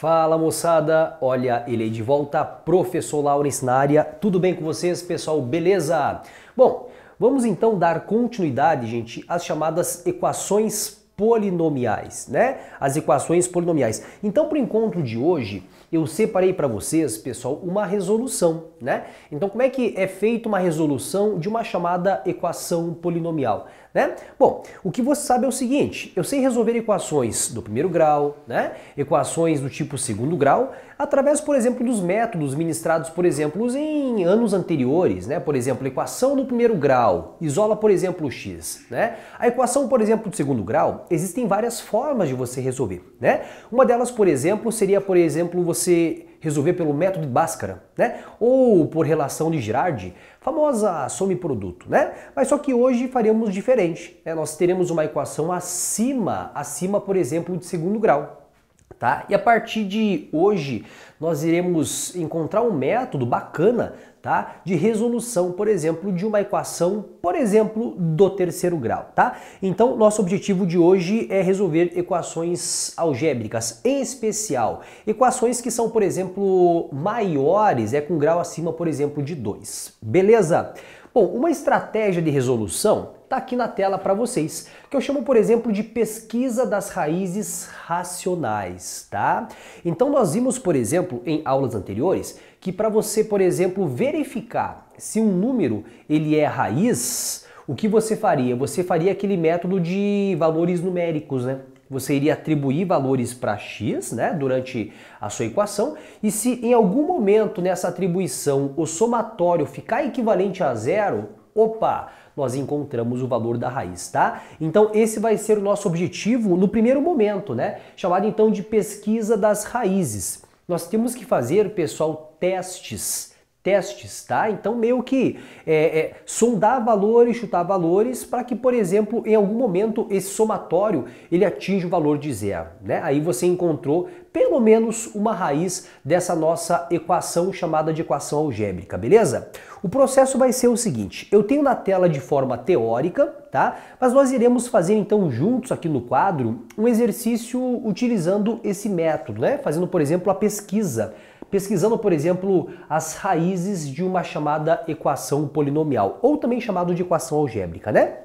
Fala moçada, olha ele aí é de volta, professor Laurence na área, tudo bem com vocês pessoal, beleza? Bom, vamos então dar continuidade gente às chamadas equações polinomiais, né? As equações polinomiais. Então, para o encontro de hoje, eu separei para vocês, pessoal, uma resolução, né? Então, como é que é feita uma resolução de uma chamada equação polinomial, né? Bom, o que você sabe é o seguinte, eu sei resolver equações do primeiro grau, né? Equações do tipo segundo grau, através, por exemplo, dos métodos ministrados, por exemplo, em anos anteriores, né? Por exemplo, equação do primeiro grau isola, por exemplo, o x, né? A equação, por exemplo, do segundo grau existem várias formas de você resolver, né? Uma delas, por exemplo, seria, por exemplo, você resolver pelo método de Bhaskara, né? Ou por relação de Girardi, famosa some produto, né? Mas só que hoje faremos diferente, né? Nós teremos uma equação acima, acima, por exemplo, de segundo grau, tá? E a partir de hoje nós iremos encontrar um método bacana, tá? De resolução, por exemplo, de uma equação, por exemplo, do terceiro grau, tá? Então, nosso objetivo de hoje é resolver equações algébricas, em especial, equações que são, por exemplo, maiores, é com grau acima, por exemplo, de 2. Beleza? Bom, uma estratégia de resolução está aqui na tela para vocês, que eu chamo, por exemplo, de pesquisa das raízes racionais, tá? Então nós vimos, por exemplo, em aulas anteriores, que para você, por exemplo, verificar se um número ele é raiz, o que você faria? Você faria aquele método de valores numéricos, né? você iria atribuir valores para x né, durante a sua equação, e se em algum momento nessa atribuição o somatório ficar equivalente a zero, opa, nós encontramos o valor da raiz, tá? Então esse vai ser o nosso objetivo no primeiro momento, né? Chamado então de pesquisa das raízes. Nós temos que fazer, pessoal, testes testes, tá? Então meio que é, é, sondar valores, chutar valores para que, por exemplo, em algum momento esse somatório ele atinja o valor de zero, né? Aí você encontrou pelo menos uma raiz dessa nossa equação chamada de equação algébrica, beleza? O processo vai ser o seguinte, eu tenho na tela de forma teórica, tá? Mas nós iremos fazer então juntos aqui no quadro um exercício utilizando esse método, né? Fazendo, por exemplo, a pesquisa pesquisando, por exemplo, as raízes de uma chamada equação polinomial, ou também chamado de equação algébrica, né?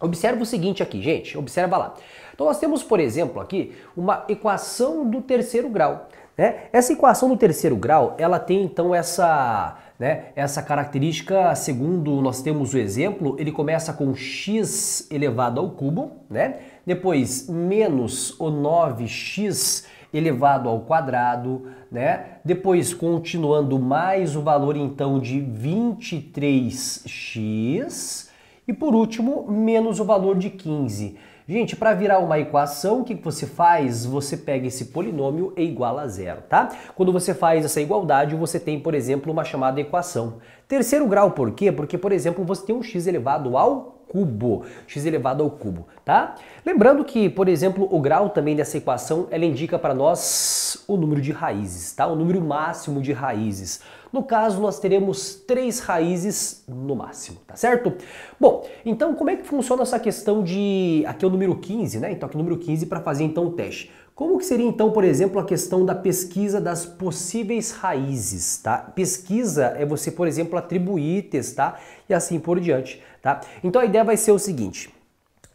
Observa o seguinte aqui, gente, observa lá. Então nós temos, por exemplo, aqui uma equação do terceiro grau. Né? Essa equação do terceiro grau, ela tem então essa, né, essa característica, segundo nós temos o exemplo, ele começa com x elevado ao cubo, né? depois menos o 9x elevado ao quadrado, né? Depois continuando mais o valor então de 23x e por último menos o valor de 15. Gente, para virar uma equação, o que você faz? Você pega esse polinômio e iguala a zero, tá? Quando você faz essa igualdade, você tem, por exemplo, uma chamada equação. Terceiro grau, por quê? Porque, por exemplo, você tem um x elevado ao cubo, x elevado ao cubo, tá? Lembrando que, por exemplo, o grau também dessa equação, ela indica para nós o número de raízes, tá? O número máximo de raízes. No caso, nós teremos três raízes no máximo, tá certo? Bom, então como é que funciona essa questão de... Aqui é o número 15, né? Então aqui é o número 15 para fazer então o teste. Como que seria então, por exemplo, a questão da pesquisa das possíveis raízes, tá? Pesquisa é você, por exemplo, atribuir, testar e assim por diante. Tá? Então a ideia vai ser o seguinte: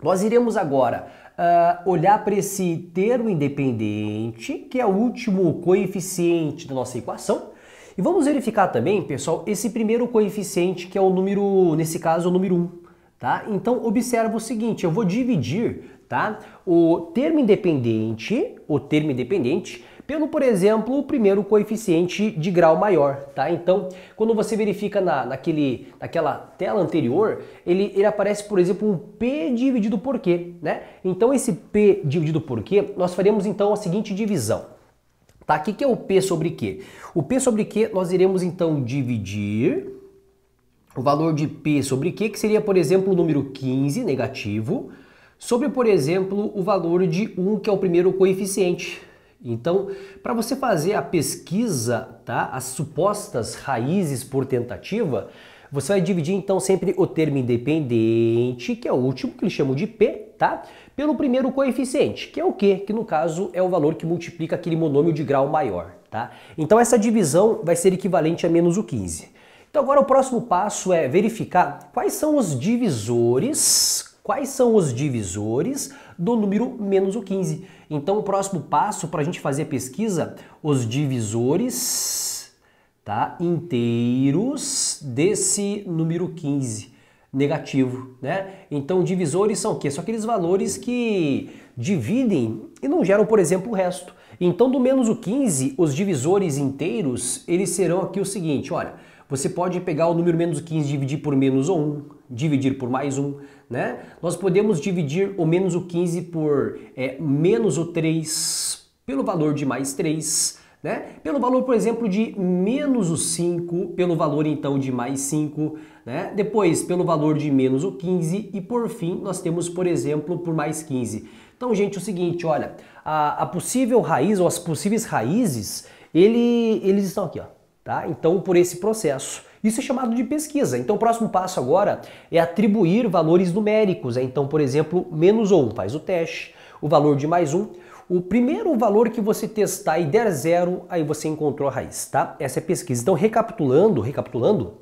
nós iremos agora uh, olhar para esse termo independente, que é o último coeficiente da nossa equação, e vamos verificar também, pessoal, esse primeiro coeficiente, que é o número, nesse caso, é o número 1. Tá? Então observa o seguinte: eu vou dividir tá? o termo independente, o termo independente, pelo, por exemplo, o primeiro coeficiente de grau maior, tá? Então, quando você verifica na, naquele, naquela tela anterior, ele, ele aparece, por exemplo, um P dividido por Q, né? Então, esse P dividido por Q, nós faremos, então, a seguinte divisão. Tá? O que é o P sobre Q? O P sobre Q nós iremos então dividir o valor de P sobre Q, que seria, por exemplo, o número 15, negativo, sobre, por exemplo, o valor de 1, que é o primeiro coeficiente, então, para você fazer a pesquisa, tá, as supostas raízes por tentativa, você vai dividir então sempre o termo independente, que é o último, que eles chamam de P, tá? Pelo primeiro coeficiente, que é o quê? Que no caso é o valor que multiplica aquele monômio de grau maior, tá? Então essa divisão vai ser equivalente a menos o 15. Então agora o próximo passo é verificar quais são os divisores, quais são os divisores do número menos o 15. Então, o próximo passo para a gente fazer a pesquisa, os divisores tá, inteiros desse número 15 negativo, né? Então, divisores são o quê? São aqueles valores que dividem e não geram, por exemplo, o resto. Então, do menos o 15, os divisores inteiros, eles serão aqui o seguinte, olha, você pode pegar o número menos 15 e dividir por menos 1, dividir por mais um, né? Nós podemos dividir o menos o 15 por é, menos o 3 pelo valor de mais 3, né? Pelo valor, por exemplo, de menos o 5, pelo valor então de mais 5, né? Depois, pelo valor de menos o 15 e por fim, nós temos, por exemplo, por mais 15. Então, gente, é o seguinte, olha, a, a possível raiz ou as possíveis raízes, ele, eles estão aqui, ó, tá? Então, por esse processo, isso é chamado de pesquisa. Então, o próximo passo agora é atribuir valores numéricos. É, então, por exemplo, menos 1 faz o teste, o valor de mais 1. O primeiro valor que você testar e der zero, aí você encontrou a raiz, tá? Essa é pesquisa. Então, recapitulando, recapitulando,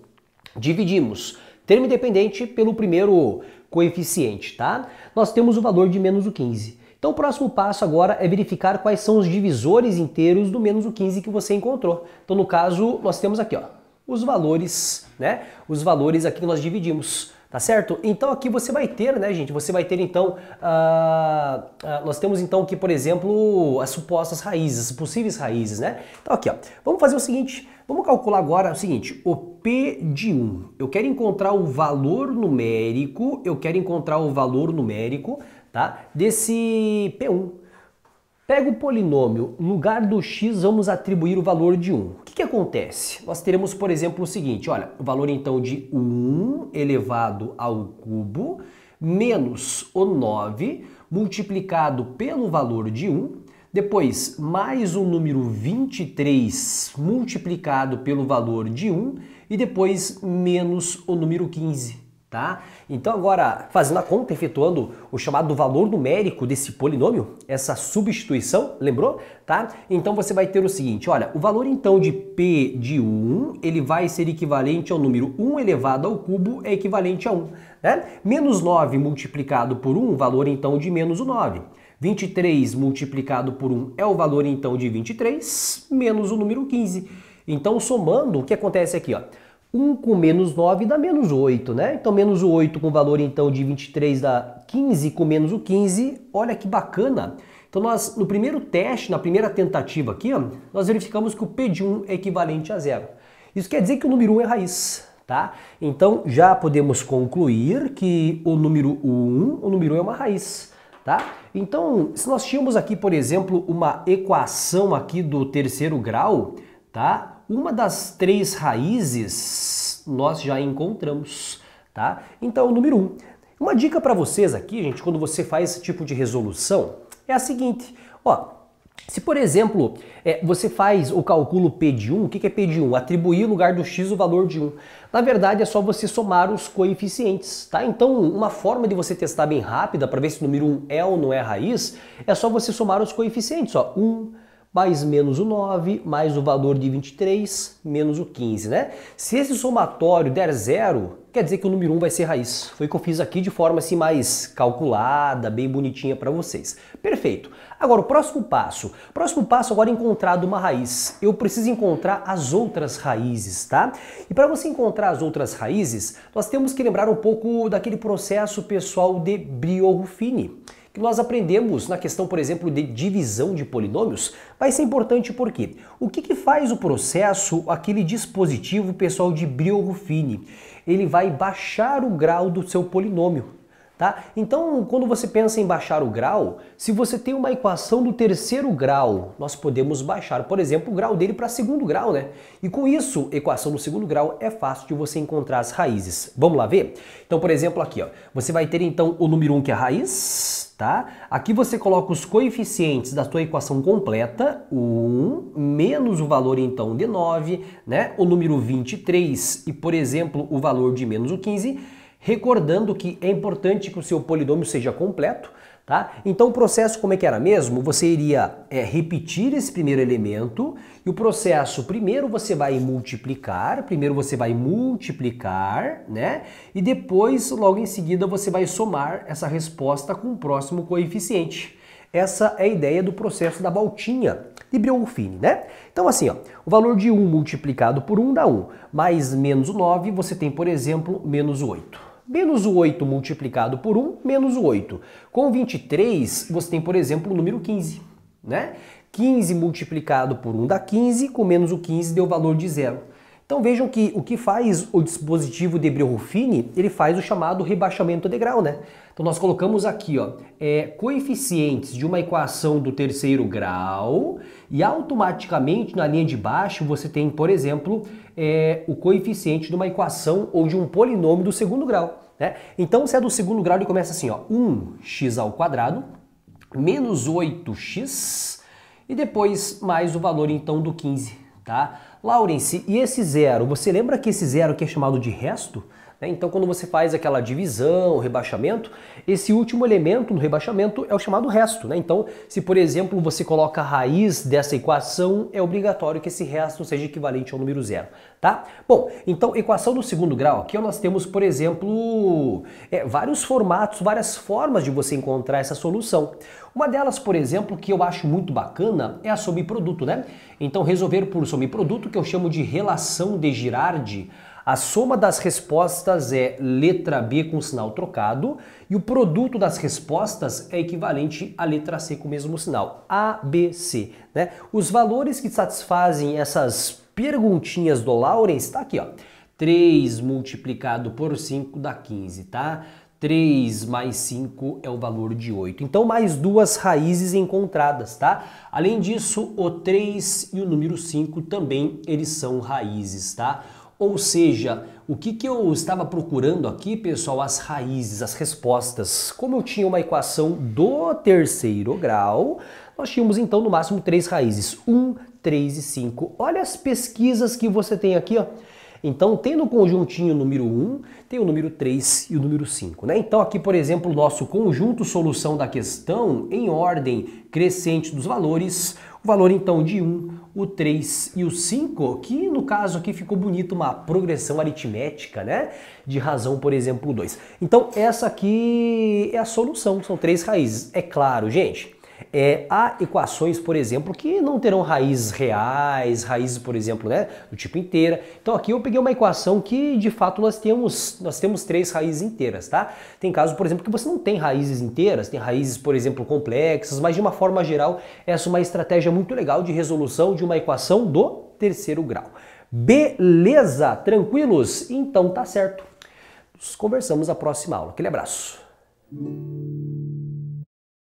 dividimos termo independente pelo primeiro coeficiente, tá? Nós temos o valor de menos o 15. Então o próximo passo agora é verificar quais são os divisores inteiros do menos o 15 que você encontrou. Então no caso, nós temos aqui, ó, os valores, né? Os valores aqui que nós dividimos, tá certo? Então aqui você vai ter, né, gente? Você vai ter então, uh, uh, nós temos então aqui, por exemplo, as supostas raízes, possíveis raízes, né? Então aqui, ó, vamos fazer o seguinte, vamos calcular agora o seguinte, o P de 1, eu quero encontrar o valor numérico, eu quero encontrar o valor numérico, tá? Desse P1. Pega o polinômio, no lugar do x vamos atribuir o valor de 1. O que, que acontece? Nós teremos, por exemplo, o seguinte, olha, o valor então de 1 elevado ao cubo menos o 9 multiplicado pelo valor de 1, depois mais o número 23 multiplicado pelo valor de 1 e depois menos o número 15. Tá? Então agora, fazendo a conta, efetuando o chamado valor numérico desse polinômio, essa substituição, lembrou? Tá? Então você vai ter o seguinte, olha, o valor então de P de 1, ele vai ser equivalente ao número 1 elevado ao cubo, é equivalente a 1. Né? Menos 9 multiplicado por 1, valor então de menos o 9. 23 multiplicado por 1 é o valor então de 23, menos o número 15. Então somando, o que acontece aqui? Ó? 1 com menos 9 dá menos 8, né? Então, menos o 8 com valor então de 23 dá 15, com menos o 15, olha que bacana. Então, nós, no primeiro teste, na primeira tentativa aqui, nós verificamos que o P de 1 é equivalente a zero. Isso quer dizer que o número 1 é raiz, tá? Então, já podemos concluir que o número 1, o número 1 é uma raiz, tá? Então, se nós tínhamos aqui, por exemplo, uma equação aqui do terceiro grau, tá? uma das três raízes nós já encontramos, tá? Então, número um. Uma dica para vocês aqui, gente, quando você faz esse tipo de resolução, é a seguinte, ó, se, por exemplo, é, você faz o cálculo P de 1, o que é P de 1? Atribuir no lugar do x o valor de 1. Na verdade, é só você somar os coeficientes, tá? Então, uma forma de você testar bem rápida para ver se o número 1 é ou não é raiz, é só você somar os coeficientes, ó, 1, mais menos o 9, mais o valor de 23, menos o 15, né? Se esse somatório der zero, quer dizer que o número 1 vai ser raiz. Foi o que eu fiz aqui de forma assim mais calculada, bem bonitinha para vocês. Perfeito. Agora, o próximo passo. Próximo passo agora é encontrado uma raiz. Eu preciso encontrar as outras raízes, tá? E para você encontrar as outras raízes, nós temos que lembrar um pouco daquele processo pessoal de Brio-Ruffini que nós aprendemos na questão, por exemplo, de divisão de polinômios vai ser importante porque o que, que faz o processo, aquele dispositivo pessoal de Brio-Ruffini? Ele vai baixar o grau do seu polinômio, Tá? Então, quando você pensa em baixar o grau, se você tem uma equação do terceiro grau, nós podemos baixar, por exemplo, o grau dele para segundo grau, né? E com isso, equação do segundo grau é fácil de você encontrar as raízes. Vamos lá ver? Então, por exemplo, aqui, ó, você vai ter então o número 1 um, que é a raiz, tá? Aqui você coloca os coeficientes da sua equação completa, o 1 menos o valor então de 9, né? O número 23 e, por exemplo, o valor de menos o 15, Recordando que é importante que o seu polinômio seja completo, Tá? Então o processo como é que era mesmo? Você iria é, repetir esse primeiro elemento e o processo primeiro você vai multiplicar, primeiro você vai multiplicar, né? E depois, logo em seguida, você vai somar essa resposta com o próximo coeficiente. Essa é a ideia do processo da voltinha de Brioufine, né? Então assim, ó, o valor de 1 multiplicado por 1 dá 1, mais menos 9, você tem, por exemplo, menos 8 menos o 8 multiplicado por 1, menos o 8. Com 23, você tem, por exemplo, o número 15, né? 15 multiplicado por 1 dá 15, com menos o 15 deu o valor de zero. Então vejam que o que faz o dispositivo de Breuer-Ruffini, ele faz o chamado rebaixamento de grau, né? Então nós colocamos aqui, ó, é, coeficientes de uma equação do terceiro grau e automaticamente na linha de baixo você tem, por exemplo, é, o coeficiente de uma equação ou de um polinômio do segundo grau, né? Então se é do segundo grau ele começa assim, ó, 1x ao quadrado menos 8x e depois mais o valor então do 15, tá? Laurence, e esse zero? Você lembra que esse zero aqui é chamado de resto? Né? Então, quando você faz aquela divisão, rebaixamento, esse último elemento no rebaixamento é o chamado resto. Né? Então, se por exemplo você coloca a raiz dessa equação, é obrigatório que esse resto seja equivalente ao número zero. Tá? Bom, então equação do segundo grau, aqui nós temos, por exemplo, é, vários formatos, várias formas de você encontrar essa solução. Uma delas, por exemplo, que eu acho muito bacana é a sobre produto, né? Então resolver por sobre produto, que eu chamo de relação de Girardi, a soma das respostas é letra B com sinal trocado e o produto das respostas é equivalente à letra C com o mesmo sinal, A, B, C. Né? Os valores que satisfazem essas perguntinhas do Lawrence está aqui, ó. 3 multiplicado por 5 dá 15, tá? 3 mais 5 é o valor de 8. Então, mais duas raízes encontradas, tá? Além disso, o 3 e o número 5 também eles são raízes, tá? Ou seja, o que, que eu estava procurando aqui, pessoal? As raízes, as respostas. Como eu tinha uma equação do terceiro grau, nós tínhamos então no máximo três raízes: 1, 3 e 5. Olha as pesquisas que você tem aqui, ó. Então, tem no conjuntinho número 1, tem o número 3 e o número 5. Né? Então, aqui, por exemplo, nosso conjunto solução da questão em ordem crescente dos valores, o valor então de 1 o 3 e o 5, que no caso aqui ficou bonito uma progressão aritmética, né? De razão, por exemplo, 2. Então essa aqui é a solução, são três raízes. É claro, gente, é, há equações, por exemplo, que não terão raízes reais, raízes, por exemplo, né, do tipo inteira. Então aqui eu peguei uma equação que de fato nós temos, nós temos três raízes inteiras, tá? Tem casos, por exemplo, que você não tem raízes inteiras, tem raízes, por exemplo, complexas, mas de uma forma geral, essa é uma estratégia muito legal de resolução de uma equação do terceiro grau. Beleza? Tranquilos? Então tá certo. Nos conversamos na próxima aula. Aquele abraço.